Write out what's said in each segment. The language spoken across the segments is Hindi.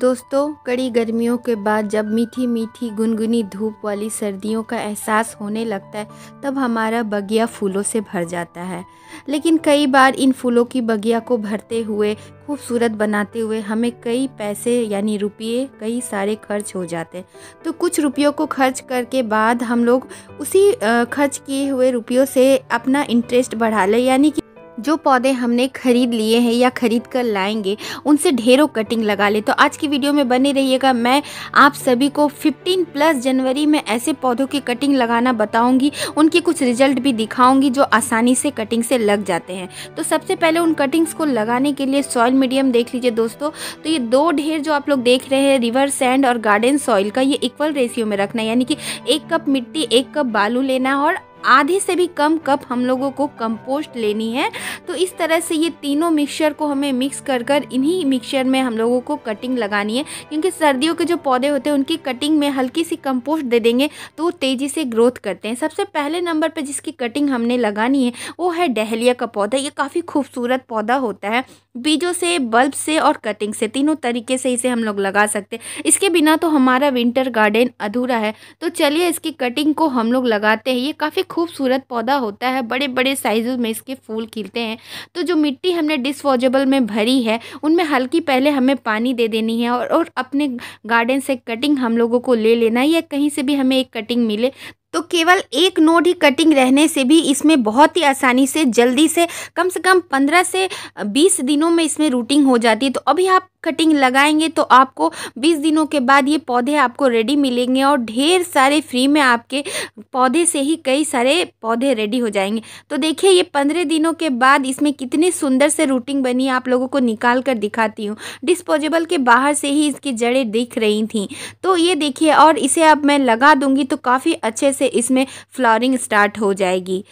दोस्तों कड़ी गर्मियों के बाद जब मीठी मीठी गुनगुनी धूप वाली सर्दियों का एहसास होने लगता है तब हमारा बगिया फूलों से भर जाता है लेकिन कई बार इन फूलों की बगिया को भरते हुए खूबसूरत बनाते हुए हमें कई पैसे यानी रुपये कई सारे खर्च हो जाते तो कुछ रुपयों को खर्च करके बाद हम लोग उसी खर्च किए हुए रुपयों से अपना इंटरेस्ट बढ़ा लें यानी कि जो पौधे हमने खरीद लिए हैं या खरीद कर लाएंगे उनसे ढेरों कटिंग लगा ले तो आज की वीडियो में बने रहिएगा मैं आप सभी को 15 प्लस जनवरी में ऐसे पौधों की कटिंग लगाना बताऊंगी उनके कुछ रिजल्ट भी दिखाऊंगी जो आसानी से कटिंग से लग जाते हैं तो सबसे पहले उन कटिंग्स को लगाने के लिए सॉइल मीडियम देख लीजिए दोस्तों तो ये दो ढेर जो आप लोग देख रहे हैं रिवर सैंड और गार्डन सॉइल का ये इक्वल रेशियो में रखना है यानी कि एक कप मिट्टी एक कप बालू लेना और आधे से भी कम कप हम लोगों को कंपोस्ट लेनी है तो इस तरह से ये तीनों मिक्सचर को हमें मिक्स कर कर इन्हीं मिक्सचर में हम लोगों को कटिंग लगानी है क्योंकि सर्दियों के जो पौधे होते हैं उनकी कटिंग में हल्की सी कंपोस्ट दे देंगे तो वो तेज़ी से ग्रोथ करते हैं सबसे पहले नंबर पर जिसकी कटिंग हमने लगानी है वो है डहलिया का पौधा ये काफ़ी खूबसूरत पौधा होता है बीजों से बल्ब से और कटिंग से तीनों तरीके से इसे हम लोग लगा सकते हैं इसके बिना तो हमारा विंटर गार्डन अधूरा है तो चलिए इसकी कटिंग को हम लोग लगाते हैं ये काफ़ी खूबसूरत पौधा होता है बड़े बड़े साइज़ में इसके फूल खिलते हैं तो जो मिट्टी हमने डिस्पोजेबल में भरी है उनमें हल्की पहले हमें पानी दे देनी है और, और अपने गार्डन से कटिंग हम लोगों को ले लेना है या कहीं से भी हमें एक कटिंग मिले तो केवल एक नोड ही कटिंग रहने से भी इसमें बहुत ही आसानी से जल्दी से कम से कम पंद्रह से बीस दिनों में इसमें रूटिंग हो जाती है तो अभी आप कटिंग लगाएंगे तो आपको 20 दिनों के बाद ये पौधे आपको रेडी मिलेंगे और ढेर सारे फ्री में आपके पौधे से ही कई सारे पौधे रेडी हो जाएंगे तो देखिए ये पंद्रह दिनों के बाद इसमें कितनी सुंदर से रूटिंग बनी आप लोगों को निकाल कर दिखाती हूँ डिस्पोजेबल के बाहर से ही इसकी जड़ें दिख रही थी तो ये देखिए और इसे अब मैं लगा दूँगी तो काफ़ी अच्छे से इसमें फ्लॉरिंग स्टार्ट हो जाएगी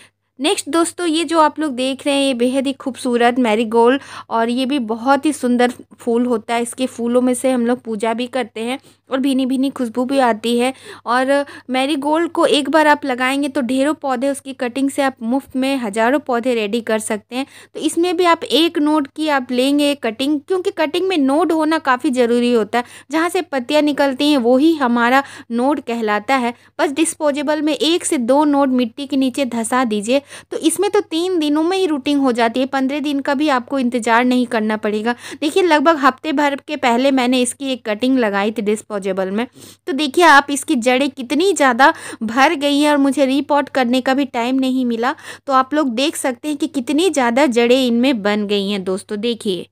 नेक्स्ट दोस्तों ये जो आप लोग देख रहे हैं ये बेहद ही खूबसूरत मैरीगोल्ड और ये भी बहुत ही सुंदर फूल होता है इसके फूलों में से हम लोग पूजा भी करते हैं और भीनी भीनी खुशबू भी आती है और मैरीगोल्ड को एक बार आप लगाएंगे तो ढेरों पौधे उसकी कटिंग से आप मुफ्त में हज़ारों पौधे रेडी कर सकते हैं तो इसमें भी आप एक नोट की आप लेंगे कटिंग क्योंकि कटिंग में नोट होना काफ़ी ज़रूरी होता है जहाँ से पत्तियाँ निकलती हैं वही हमारा नोट कहलाता है बस डिस्पोजेबल में एक से दो नोट मिट्टी के नीचे धंसा दीजिए तो इसमें तो तीन दिनों में ही रूटिंग हो जाती है पंद्रह दिन का भी आपको इंतज़ार नहीं करना पड़ेगा देखिए लगभग हफ्ते भर के पहले मैंने इसकी एक कटिंग लगाई थी डिस्पोजेबल में तो देखिए आप इसकी जड़ें कितनी ज़्यादा भर गई हैं और मुझे रिपोर्ट करने का भी टाइम नहीं मिला तो आप लोग देख सकते हैं कि कितनी ज़्यादा जड़ें इनमें बन गई हैं दोस्तों देखिए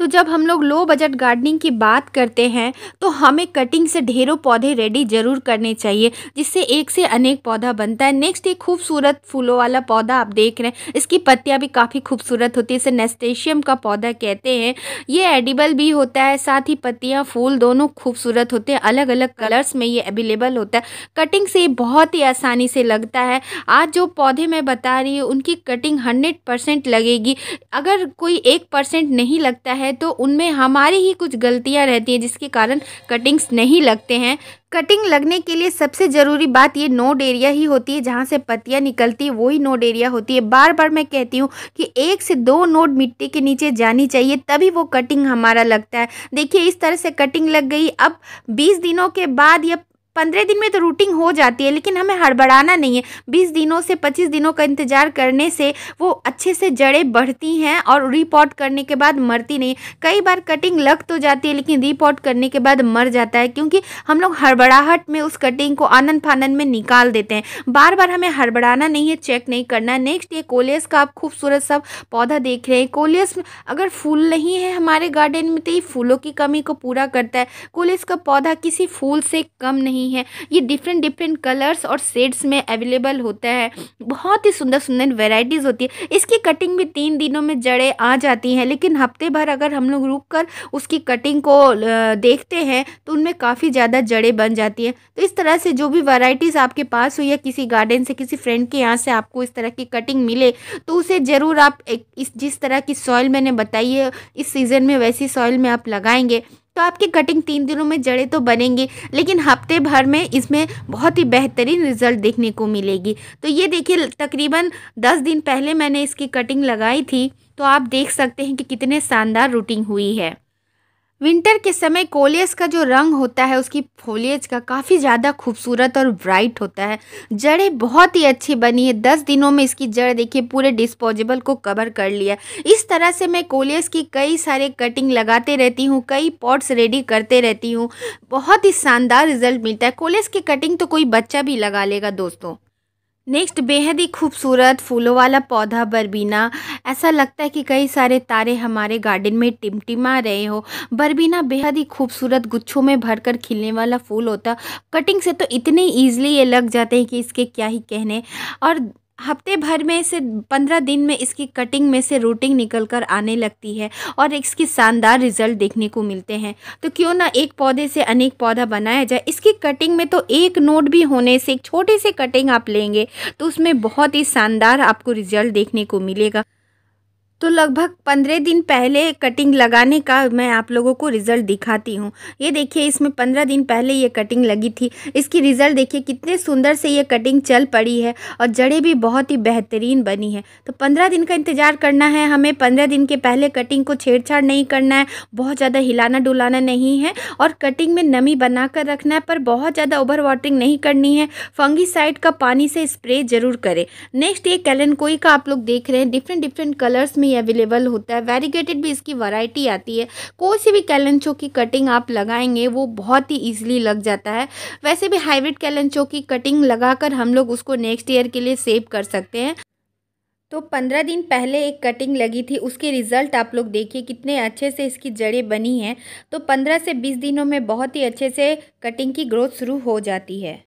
तो जब हम लोग लो बजट गार्डनिंग की बात करते हैं तो हमें कटिंग से ढेरों पौधे रेडी ज़रूर करने चाहिए जिससे एक से अनेक पौधा बनता है नेक्स्ट एक खूबसूरत फूलों वाला पौधा आप देख रहे हैं इसकी पत्तियाँ भी काफ़ी खूबसूरत होती है इसे नेस्टेशियम का पौधा कहते हैं ये एडिबल भी होता है साथ ही पत्तियाँ फूल दोनों खूबसूरत होते हैं अलग अलग कलर्स में ये अवेलेबल होता है कटिंग से बहुत ही आसानी से लगता है आज जो पौधे मैं बता रही हूँ उनकी कटिंग हंड्रेड लगेगी अगर कोई एक नहीं लगता है है तो उनमें हमारी ही कुछ गलतियाँ रहती हैं जिसके कारण कटिंग्स नहीं लगते हैं कटिंग लगने के लिए सबसे ज़रूरी बात ये नोड एरिया ही होती है जहाँ से पत्तियाँ निकलती है वही नोड एरिया होती है बार बार मैं कहती हूँ कि एक से दो नोड मिट्टी के नीचे जानी चाहिए तभी वो कटिंग हमारा लगता है देखिए इस तरह से कटिंग लग गई अब 20 दिनों के बाद या पंद्रह दिन में तो रूटिंग हो जाती है लेकिन हमें हड़बड़ाना नहीं है बीस दिनों से पच्चीस दिनों का इंतज़ार करने से वो अच्छे से जड़ें बढ़ती हैं और रिपोर्ट करने के बाद मरती नहीं कई बार कटिंग लग तो जाती है लेकिन रिपोर्ट करने के बाद मर जाता है क्योंकि हम लोग हड़बड़ाहट में उस कटिंग को आनंद फानंद में निकाल देते हैं बार बार हमें हड़बड़ाना नहीं है चेक नहीं करना नेक्स्ट ये कोलियस का आप खूबसूरत सब पौधा देख रहे हैं कोलियस अगर फूल नहीं है हमारे गार्डन में तो ये फूलों की कमी को पूरा करता है कोलियस का पौधा किसी फूल से कम नहीं नहीं है ये डिफरेंट डिफरेंट कलर्स और सेड्स में अवेलेबल होता है बहुत ही सुंदर सुंदर वेराइटीज़ होती है इसकी कटिंग भी तीन दिनों में जड़ें आ जाती हैं लेकिन हफ्ते भर अगर हम लोग रुक कर उसकी कटिंग को देखते हैं तो उनमें काफ़ी ज़्यादा जड़ें बन जाती हैं तो इस तरह से जो भी वराइटीज़ आपके पास हुई है किसी गार्डन से किसी फ्रेंड के यहाँ से आपको इस तरह की कटिंग मिले तो उसे ज़रूर आप एक इस जिस तरह की सॉइल मैंने बताई है इस सीज़न में वैसी सॉइल में आप लगाएंगे तो आपकी कटिंग तीन दिनों में जड़े तो बनेंगे लेकिन हफ्ते भर में इसमें बहुत ही बेहतरीन रिजल्ट देखने को मिलेगी तो ये देखिए तकरीबन दस दिन पहले मैंने इसकी कटिंग लगाई थी तो आप देख सकते हैं कि कितने शानदार रूटिंग हुई है विंटर के समय कोलियस का जो रंग होता है उसकी फोलियज का काफ़ी ज़्यादा खूबसूरत और ब्राइट होता है जड़ें बहुत ही अच्छी बनी है दस दिनों में इसकी जड़ देखिए पूरे डिस्पोजेबल को कवर कर लिया इस तरह से मैं कोलियस की कई सारे कटिंग लगाते रहती हूँ कई पॉट्स रेडी करते रहती हूँ बहुत ही शानदार रिजल्ट मिलता है कोलियस की कटिंग तो कोई बच्चा भी लगा लेगा दोस्तों नेक्स्ट बेहद ही खूबसूरत फूलों वाला पौधा बरबीना ऐसा लगता है कि कई सारे तारे हमारे गार्डन में टिमटिमा रहे हो बरबीना बेहद ही खूबसूरत गुच्छों में भरकर खिलने वाला फूल होता कटिंग से तो इतने ईजिली ये लग जाते हैं कि इसके क्या ही कहने और हफ्ते भर में से पंद्रह दिन में इसकी कटिंग में से रूटिंग निकल कर आने लगती है और इसकी शानदार रिजल्ट देखने को मिलते हैं तो क्यों ना एक पौधे से अनेक पौधा बनाया जाए इसकी कटिंग में तो एक नोट भी होने से एक छोटी सी कटिंग आप लेंगे तो उसमें बहुत ही शानदार आपको रिजल्ट देखने को मिलेगा तो लगभग पंद्रह दिन पहले कटिंग लगाने का मैं आप लोगों को रिज़ल्ट दिखाती हूँ ये देखिए इसमें पंद्रह दिन पहले ये कटिंग लगी थी इसकी रिज़ल्ट देखिए कितने सुंदर से ये कटिंग चल पड़ी है और जड़ें भी बहुत ही बेहतरीन बनी है तो पंद्रह दिन का इंतज़ार करना है हमें पंद्रह दिन के पहले कटिंग को छेड़छाड़ नहीं करना है बहुत ज़्यादा हिलाना डुलाना नहीं है और कटिंग में नमी बना कर रखना है पर बहुत ज़्यादा ओवर वाटरिंग नहीं करनी है फंगी का पानी से स्प्रे ज़रूर करें नेक्स्ट ये कैलन का आप लोग देख रहे हैं डिफरेंट डिफरेंट कलर्स में ही अवेलेबल होता है वेरीगेटेड भी इसकी वैरायटी आती है कोई सी भी कैलेंचो की कटिंग आप लगाएंगे वो बहुत ही ईजिली लग जाता है वैसे भी हाइब्रिड कैलेंचो की कटिंग लगाकर हम लोग उसको नेक्स्ट ईयर के लिए सेव कर सकते हैं तो पंद्रह दिन पहले एक कटिंग लगी थी उसके रिज़ल्ट आप लोग देखिए कितने अच्छे से इसकी जड़ें बनी हैं तो पंद्रह से बीस दिनों में बहुत ही अच्छे से कटिंग की ग्रोथ शुरू हो जाती है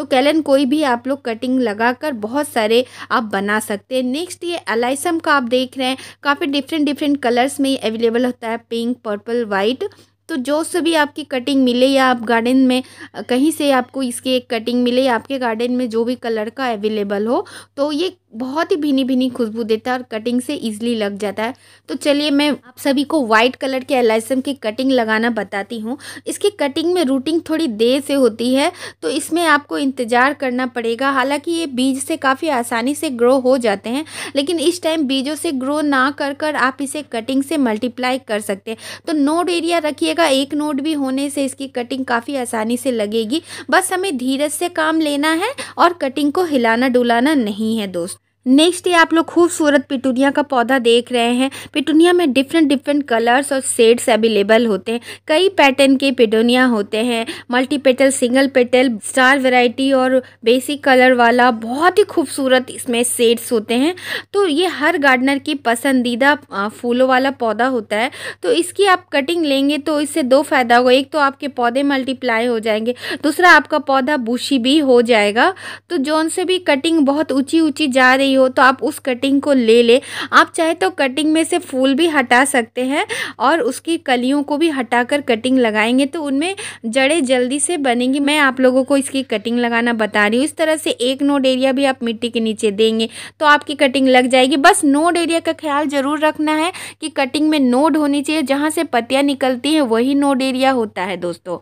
तो कैलन कोई भी आप लोग कटिंग लगाकर बहुत सारे आप बना सकते हैं नेक्स्ट ये एलाइसम का आप देख रहे हैं काफ़ी डिफरेंट डिफरेंट कलर्स में अवेलेबल होता है पिंक पर्पल वाइट तो जो से भी आपकी कटिंग मिले या आप गार्डन में कहीं से आपको इसकी एक कटिंग मिले या आपके गार्डन में जो भी कलर का अवेलेबल हो तो ये बहुत ही भीनी भीनी खुशबू देता है और कटिंग से इजीली लग जाता है तो चलिए मैं आप सभी को वाइट कलर के एलाइसम की कटिंग लगाना बताती हूँ इसकी कटिंग में रूटिंग थोड़ी देर से होती है तो इसमें आपको इंतज़ार करना पड़ेगा हालांकि ये बीज से काफ़ी आसानी से ग्रो हो जाते हैं लेकिन इस टाइम बीजों से ग्रो ना कर कर आप इसे कटिंग से मल्टीप्लाई कर सकते हैं तो नोड एरिया रखिएगा एक नोड भी होने से इसकी कटिंग काफ़ी आसानी से लगेगी बस हमें धीरज से काम लेना है और कटिंग को हिलाना डुलाना नहीं है दोस्त नेक्स्ट ये आप लोग खूबसूरत पिटूनिया का पौधा देख रहे हैं पिटूनिया में डिफरेंट डिफरेंट कलर्स और सेड्स अवेलेबल होते हैं कई पैटर्न के पिटूनिया होते हैं multi petal single petal star variety और बेसिक कलर वाला बहुत ही खूबसूरत इसमें सेड्स होते हैं तो ये हर गार्डनर की पसंदीदा फूलों वाला पौधा होता है तो इसकी आप कटिंग लेंगे तो इससे दो फ़ायदा होगा एक तो आपके पौधे मल्टीप्लाई हो जाएंगे दूसरा आपका पौधा बूशी भी हो जाएगा तो जोन से भी कटिंग बहुत ऊँची ऊँची जा रही रही हो तो आप उस कटिंग को ले ले आप चाहे तो कटिंग में से फूल भी हटा सकते हैं और उसकी कलियों को भी हटाकर कटिंग लगाएंगे तो उनमें जड़ें जल्दी से बनेंगी मैं आप लोगों को इसकी कटिंग लगाना बता रही हूँ इस तरह से एक नोड एरिया भी आप मिट्टी के नीचे देंगे तो आपकी कटिंग लग जाएगी बस नोड एरिया का ख्याल ज़रूर रखना है कि कटिंग में नोड होनी चाहिए जहाँ से पत्तियाँ निकलती हैं वही नोड एरिया होता है दोस्तों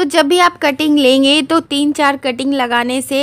तो जब भी आप कटिंग लेंगे तो तीन चार कटिंग लगाने से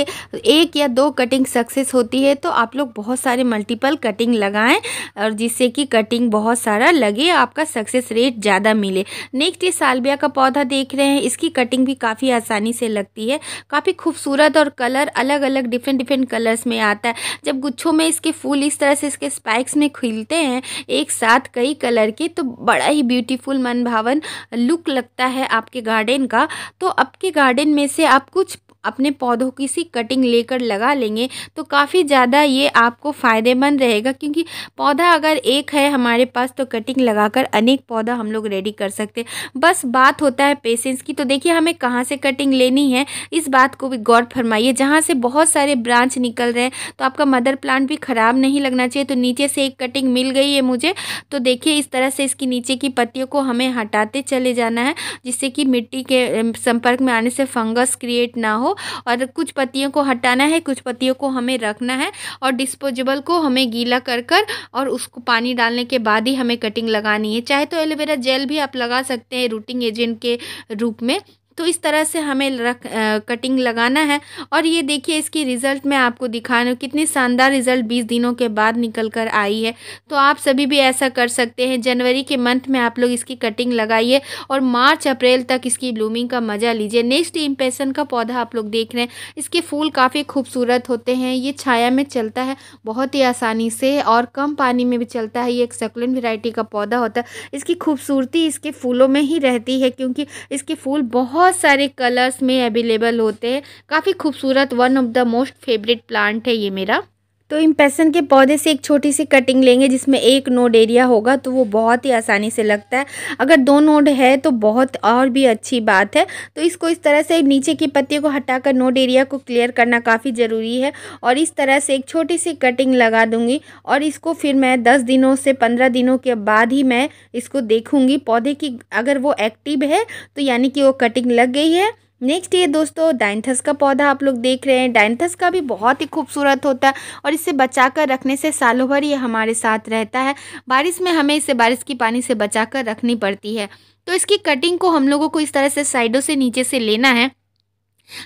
एक या दो कटिंग सक्सेस होती है तो आप लोग बहुत सारे मल्टीपल कटिंग लगाएं और जिससे कि कटिंग बहुत सारा लगे आपका सक्सेस रेट ज़्यादा मिले नेक्स्ट ये सालबिया का पौधा देख रहे हैं इसकी कटिंग भी काफ़ी आसानी से लगती है काफ़ी खूबसूरत और कलर अलग अलग डिफरेंट डिफरेंट कलर्स में आता है जब गुच्छों में इसके फूल इस तरह से इसके स्पाइक्स में खिलते हैं एक साथ कई कलर के तो बड़ा ही ब्यूटीफुल मन भावन लुक लगता है आपके गार्डन का तो आपके गार्डन में से आप कुछ अपने पौधों की सी कटिंग लेकर लगा लेंगे तो काफ़ी ज़्यादा ये आपको फ़ायदेमंद रहेगा क्योंकि पौधा अगर एक है हमारे पास तो कटिंग लगाकर अनेक पौधा हम लोग रेडी कर सकते बस बात होता है पेशेंस की तो देखिए हमें कहाँ से कटिंग लेनी है इस बात को भी गौर फरमाइए जहाँ से बहुत सारे ब्रांच निकल रहे हैं तो आपका मदर प्लांट भी ख़राब नहीं लगना चाहिए तो नीचे से एक कटिंग मिल गई है मुझे तो देखिए इस तरह से इसकी नीचे की पत्तियों को हमें हटाते चले जाना है जिससे कि मिट्टी के संपर्क में आने से फंगस क्रिएट ना हो और कुछ पत्तियों को हटाना है कुछ पत्तियों को हमें रखना है और डिस्पोजेबल को हमें गीला कर कर और उसको पानी डालने के बाद ही हमें कटिंग लगानी है चाहे तो एलोवेरा जेल भी आप लगा सकते हैं रूटिंग एजेंट के रूप में तो इस तरह से हमें रख आ, कटिंग लगाना है और ये देखिए इसकी रिज़ल्ट मैं आपको दिखा रही हूँ कितनी शानदार रिज़ल्ट बीस दिनों के बाद निकल कर आई है तो आप सभी भी ऐसा कर सकते हैं जनवरी के मंथ में आप लोग इसकी कटिंग लगाइए और मार्च अप्रैल तक इसकी ब्लूमिंग का मज़ा लीजिए नेक्स्ट इम्पेसन का पौधा आप लोग देख रहे हैं इसके फूल काफ़ी खूबसूरत होते हैं ये छाया में चलता है बहुत ही आसानी से और कम पानी में भी चलता है ये एक सकुलेंट वेराइटी का पौधा होता है इसकी खूबसूरती इसके फूलों में ही रहती है क्योंकि इसके फूल बहुत बहुत सारे कलर्स में अवेलेबल होते हैं काफ़ी खूबसूरत one of the most favourite plant है ये मेरा तो इन पैसन के पौधे से एक छोटी सी कटिंग लेंगे जिसमें एक नोड एरिया होगा तो वो बहुत ही आसानी से लगता है अगर दो नोड है तो बहुत और भी अच्छी बात है तो इसको इस तरह से नीचे की पत्तियों को हटाकर नोड एरिया को क्लियर करना काफ़ी ज़रूरी है और इस तरह से एक छोटी सी कटिंग लगा दूँगी और इसको फिर मैं दस दिनों से पंद्रह दिनों के बाद ही मैं इसको देखूँगी पौधे की अगर वो एक्टिव है तो यानी कि वो कटिंग लग गई है नेक्स्ट ये दोस्तों डाइंथस का पौधा आप लोग देख रहे हैं डाइंथस का भी बहुत ही खूबसूरत होता है और इसे बचा कर रखने से सालों भर ये हमारे साथ रहता है बारिश में हमें इसे बारिश की पानी से बचा कर रखनी पड़ती है तो इसकी कटिंग को हम लोगों को इस तरह से साइडों से नीचे से लेना है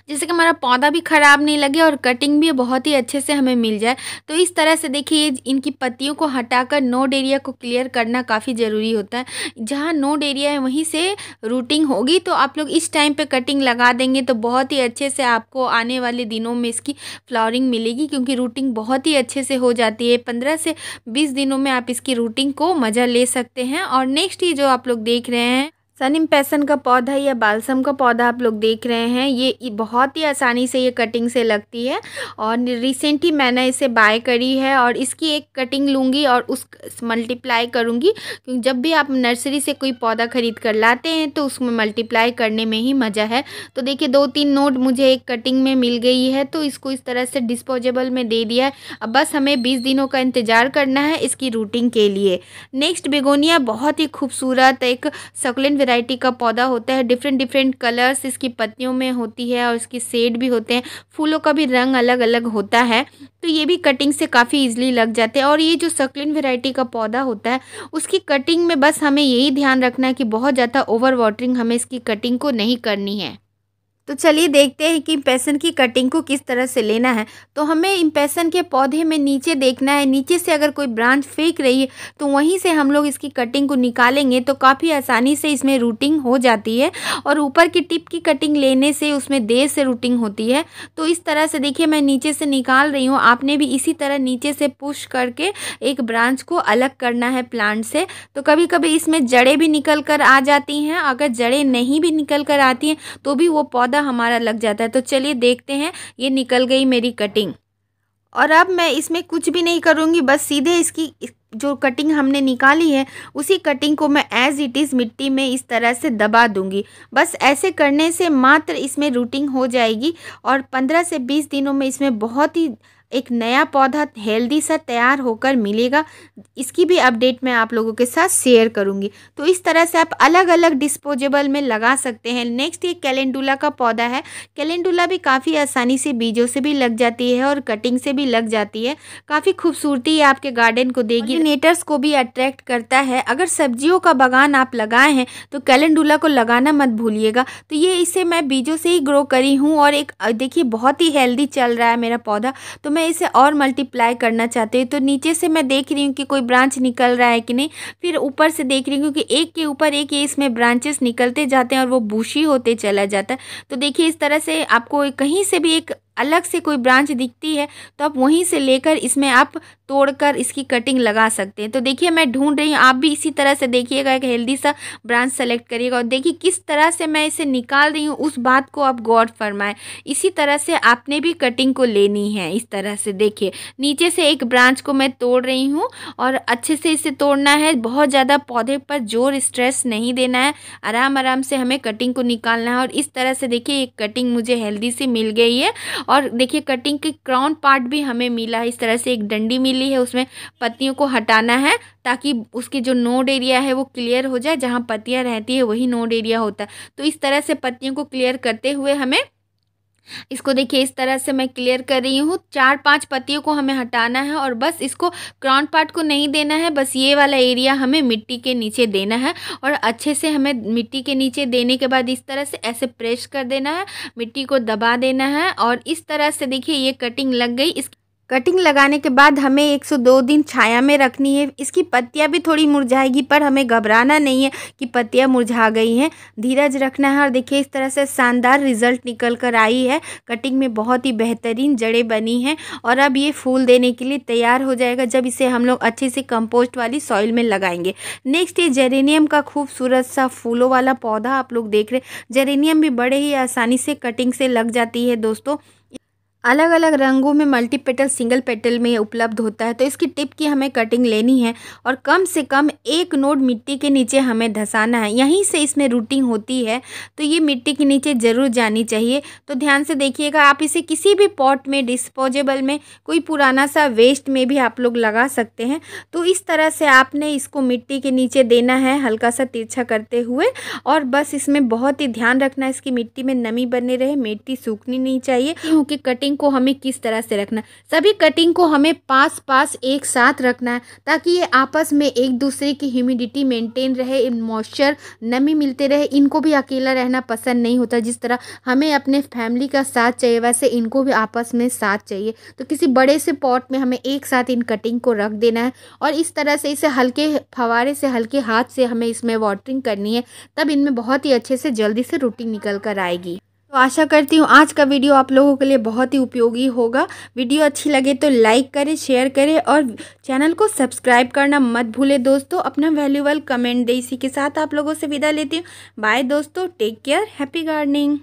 जिससे कि हमारा पौधा भी ख़राब नहीं लगे और कटिंग भी बहुत ही अच्छे से हमें मिल जाए तो इस तरह से देखिए इनकी पत्तियों को हटाकर नोड एरिया को क्लियर करना काफ़ी ज़रूरी होता है जहाँ नोड एरिया है वहीं से रूटिंग होगी तो आप लोग इस टाइम पर कटिंग लगा देंगे तो बहुत ही अच्छे से आपको आने वाले दिनों में इसकी फ्लावरिंग मिलेगी क्योंकि रूटिंग बहुत ही अच्छे से हो जाती है पंद्रह से बीस दिनों में आप इसकी रूटिंग को मज़ा ले सकते हैं और नेक्स्ट ही जो आप लोग देख रहे हैं सन इम्पेसन का पौधा या बालसम का पौधा आप लोग देख रहे हैं ये बहुत ही आसानी से ये कटिंग से लगती है और रिसेंटली मैंने इसे बाय करी है और इसकी एक कटिंग लूँगी और उस मल्टीप्लाई करूँगी क्योंकि जब भी आप नर्सरी से कोई पौधा ख़रीद कर लाते हैं तो उसमें मल्टीप्लाई करने में ही मज़ा है तो देखिए दो तीन नोट मुझे एक कटिंग में मिल गई है तो इसको इस तरह से डिस्पोजेबल में दे दिया है अब बस हमें बीस दिनों का इंतज़ार करना है इसकी रूटिंग के लिए नेक्स्ट बेगोनिया बहुत ही खूबसूरत एक सकुलेंट वैरायटी का पौधा होता है डिफरेंट डिफरेंट कलर्स इसकी पत्तियों में होती है और इसकी सेड भी होते हैं फूलों का भी रंग अलग अलग होता है तो ये भी कटिंग से काफ़ी ईजिली लग जाते हैं और ये जो सकलिन वेराइटी का पौधा होता है उसकी कटिंग में बस हमें यही ध्यान रखना है कि बहुत ज़्यादा ओवर वाटरिंग हमें इसकी कटिंग को नहीं करनी है तो चलिए देखते हैं कि इम्पेसन की कटिंग को किस तरह से लेना है तो हमें इम्पेसन के पौधे में नीचे देखना है नीचे से अगर कोई ब्रांच फेंक रही है तो वहीं से हम लोग इसकी कटिंग को निकालेंगे तो काफ़ी आसानी से इसमें रूटिंग हो जाती है और ऊपर की टिप की कटिंग लेने से उसमें देर से रूटिंग होती है तो इस तरह से देखिए मैं नीचे से निकाल रही हूँ आपने भी इसी तरह नीचे से पुश करके एक ब्रांच को अलग करना है प्लांट से तो कभी कभी इसमें जड़ें भी निकल कर आ जाती हैं अगर जड़ें नहीं भी निकल कर आती हैं तो भी वो पौधा हमारा लग जाता है तो चलिए देखते हैं ये निकल गई मेरी कटिंग और अब मैं इसमें कुछ भी नहीं करूँगी बस सीधे इसकी जो कटिंग हमने निकाली है उसी कटिंग को मैं एज़ इट इज़ मिट्टी में इस तरह से दबा दूंगी बस ऐसे करने से मात्र इसमें रूटिंग हो जाएगी और 15 से 20 दिनों में इसमें बहुत ही एक नया पौधा हेल्दी सा तैयार होकर मिलेगा इसकी भी अपडेट मैं आप लोगों के साथ शेयर करूंगी तो इस तरह से आप अलग अलग डिस्पोजेबल में लगा सकते हैं नेक्स्ट ये कैलेंडुला का पौधा है कैलेंडुला भी काफ़ी आसानी से बीजों से भी लग जाती है और कटिंग से भी लग जाती है काफ़ी खूबसूरती आपके गार्डन को देगी नेटर्स को भी अट्रैक्ट करता है अगर सब्जियों का बागान आप लगाए हैं तो कैलेंडुला को लगाना मत भूलिएगा तो ये इसे मैं बीजों से ही ग्रो करी हूँ और एक देखिए बहुत ही हेल्दी चल रहा है मेरा पौधा तो मैं मैं इसे और मल्टीप्लाई करना चाहती हूँ तो नीचे से मैं देख रही हूँ कि कोई ब्रांच निकल रहा है कि नहीं फिर ऊपर से देख रही हूँ कि एक के ऊपर एक इसमें ब्रांचेस निकलते जाते हैं और वो बूशी होते चला जाता है तो देखिए इस तरह से आपको कहीं से भी एक अलग से कोई ब्रांच दिखती है तो आप वहीं से लेकर इसमें आप तोड़कर इसकी कटिंग लगा सकते हैं तो देखिए मैं ढूंढ रही हूँ आप भी इसी तरह से देखिएगा एक हेल्दी सा ब्रांच सेलेक्ट करिएगा और देखिए किस तरह से मैं इसे निकाल रही हूँ उस बात को आप गौर फरमाएं इसी तरह से आपने भी कटिंग को लेनी है इस तरह से देखिए नीचे से एक ब्रांच को मैं तोड़ रही हूँ और अच्छे से इसे तोड़ना है बहुत ज़्यादा पौधे पर जोर स्ट्रेस नहीं देना है आराम आराम से हमें कटिंग को निकालना है और इस तरह से देखिए एक कटिंग मुझे हेल्दी से मिल गई है और देखिए कटिंग के क्राउन पार्ट भी हमें मिला है इस तरह से एक डंडी मिली है उसमें पत्तियों को हटाना है ताकि उसके जो नोड एरिया है वो क्लियर हो जाए जहाँ पत्तियाँ रहती है वही नोड एरिया होता है तो इस तरह से पत्तियों को क्लियर करते हुए हमें इसको देखिए इस तरह से मैं क्लियर कर रही हूँ चार पांच पत्तियों को हमें हटाना है और बस इसको क्राउन पार्ट को नहीं देना है बस ये वाला एरिया हमें मिट्टी के नीचे देना है और अच्छे से हमें मिट्टी के नीचे देने के बाद इस तरह से ऐसे प्रेस कर देना है मिट्टी को दबा देना है और इस तरह से देखिए ये कटिंग लग गई इस कटिंग लगाने के बाद हमें 102 दिन छाया में रखनी है इसकी पत्तियाँ भी थोड़ी मुरझाएगी पर हमें घबराना नहीं है कि पत्तियाँ मुरझा गई हैं धीरज रखना है और देखिए इस तरह से शानदार रिजल्ट निकल कर आई है कटिंग में बहुत ही बेहतरीन जड़ें बनी हैं और अब ये फूल देने के लिए तैयार हो जाएगा जब इसे हम लोग अच्छे से कंपोस्ट वाली सॉइल में लगाएंगे नेक्स्ट ये जेरेनियम का खूबसूरत सा फूलों वाला पौधा आप लोग देख रहे हैं जेरेनियम भी बड़े ही आसानी से कटिंग से लग जाती है दोस्तों अलग अलग रंगों में मल्टी पेटल सिंगल पेटल में उपलब्ध होता है तो इसकी टिप की हमें कटिंग लेनी है और कम से कम एक नोड मिट्टी के नीचे हमें धसाना है यहीं से इसमें रूटिंग होती है तो ये मिट्टी के नीचे ज़रूर जानी चाहिए तो ध्यान से देखिएगा आप इसे किसी भी पॉट में डिस्पोजेबल में कोई पुराना सा वेस्ट में भी आप लोग लगा सकते हैं तो इस तरह से आपने इसको मिट्टी के नीचे देना है हल्का सा तिरछा करते हुए और बस इसमें बहुत ही ध्यान रखना है इसकी मिट्टी में नमी बने रहे मिट्टी सूखनी नहीं चाहिए क्योंकि कटिंग कटिंग को हमें किस तरह से रखना है सभी कटिंग को हमें पास पास एक साथ रखना है ताकि ये आपस में एक दूसरे की ह्यूमिडिटी मेंटेन रहे मॉइस्चर नमी मिलते रहे इनको भी अकेला रहना पसंद नहीं होता जिस तरह हमें अपने फैमिली का साथ चाहिए वैसे इनको भी आपस में साथ चाहिए तो किसी बड़े से पॉट में हमें एक साथ इन कटिंग को रख देना है और इस तरह से इसे हल्के फवारे से हल्के हाथ से हमें इसमें वाटरिंग करनी है तब इनमें बहुत ही अच्छे से जल्दी से रूटीन निकल कर आएगी तो आशा करती हूँ आज का वीडियो आप लोगों के लिए बहुत ही उपयोगी होगा वीडियो अच्छी लगे तो लाइक करें शेयर करें और चैनल को सब्सक्राइब करना मत भूलें दोस्तों अपना वैल्यूबल कमेंट दे इसी के साथ आप लोगों से विदा लेती हूँ बाय दोस्तों टेक केयर हैप्पी गार्डनिंग